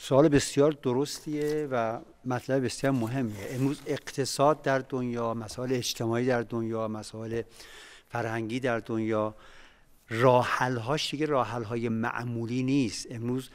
سوال بسیار درستیه و مطلب بسیار مهمیه امروز اقتصاد در دنیا مسائل اجتماعی در دنیا مسائل فرهنگی در دنیا راحل هاش دیگه راحل های معمولی نیست امروز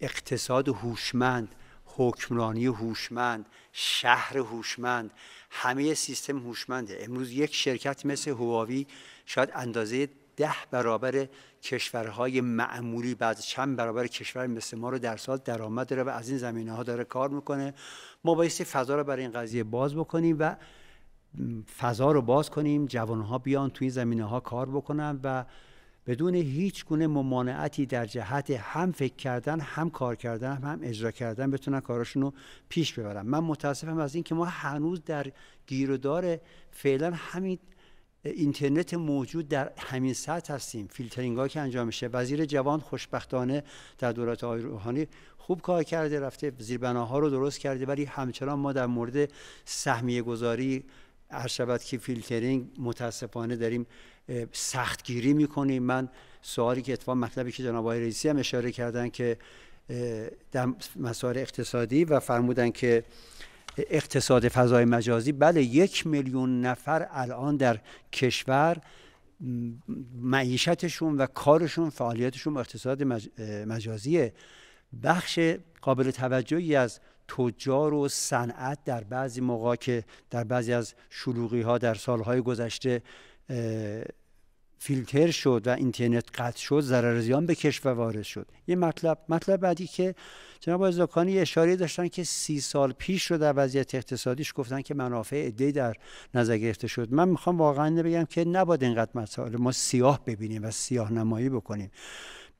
اقتصاد هوشمند حکمرانی هوشمند شهر هوشمند همه سیستم هوشمنده امروز یک شرکت مثل هواوی شاید اندازه ده برابر کشورهای معمولی بعد چند برابر کشور مثل ما رو در سال درآمد داره و از این زمینه ها داره کار میکنه ما بایستی فضا رو برای این قضیه باز بکنیم و فضا رو باز کنیم جوانها بیان توی این زمینه ها کار بکنن و بدون هیچ گونه ممانعتی در جهت هم فکر کردن هم کار کردن هم اجرا کردن بتونن کارشون رو پیش ببرن من متاسفم از اینکه ما هنوز در گیرودار فعلا همین اینترنت موجود در همین سطح هستیم فیلترینگ ها که انجام میشه وزیر جوان خوشبختانه در دولت آقای روحانی خوب کار کرده رفته زیربناها رو درست کرده ولی همچنان ما در مورد سهمیه گذاری هر شود که فیلترینگ متاسفانه داریم سختگیری میکنیم من سوالی که اتفاق مطلبی که جناب آقای رئیسی هم اشاره کردن که در مسائل اقتصادی و فرمودن که اقتصاد فضای مجازی بله یک میلیون نفر الان در کشور معیشتشون و کارشون فعالیتشون اقتصاد مجازیه بخش قابل توجهی از تجار و صنعت در بعضی موقع که در بعضی از شلوغی ها در سالهای گذشته فیلتر شد و اینترنت قطع شد ضرر زیان به کشور وارد شد یه مطلب مطلب بعدی که جناب ازدکانی اشاره داشتن که سی سال پیش رو در وضعیت اقتصادیش گفتن که منافع عدهای در نظر گرفته شد من میخوام واقعا بگم که نباد اینقدر مسائل ما سیاه ببینیم و سیاه نمایی بکنیم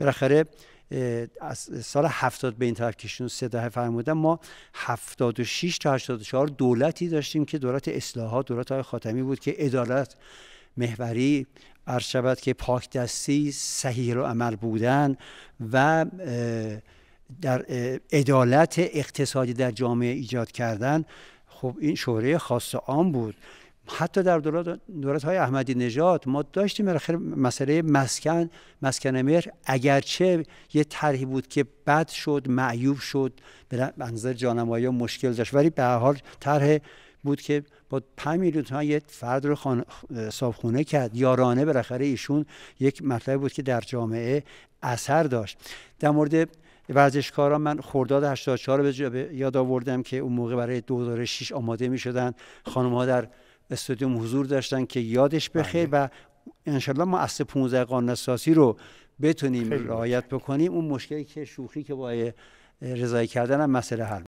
بالاخره از سال هفتاد به این طرف کشون سه دهه فرمودن ما 76 تا 84 دولتی داشتیم که دولت اصلاحات دولت های خاتمی بود که عدالت محوری عرض شود که پاک دستی صحیح و عمل بودن و در عدالت اقتصادی در جامعه ایجاد کردن خب این شوره خاص آن بود حتی در دولت, های احمدی نژاد ما داشتیم بالاخره مسئله مسکن مسکن مهر اگرچه یه طرحی بود که بد شد معیوب شد به نظر جانمایی مشکل داشت ولی به هر حال طرح بود که با 5 میلیون تومن یک فرد رو کرد یارانه بالاخره ایشون یک مطلب بود که در جامعه اثر داشت در مورد ورزشکاران من خرداد 84 رو به یاد آوردم که اون موقع برای 2006 آماده می شدن خانم ها در استودیوم حضور داشتن که یادش بله. بخیر و انشالله ما اصل 15 قانون اساسی رو بتونیم رعایت بکنیم اون مشکلی که شوخی که با رضایی کردن مسئله حل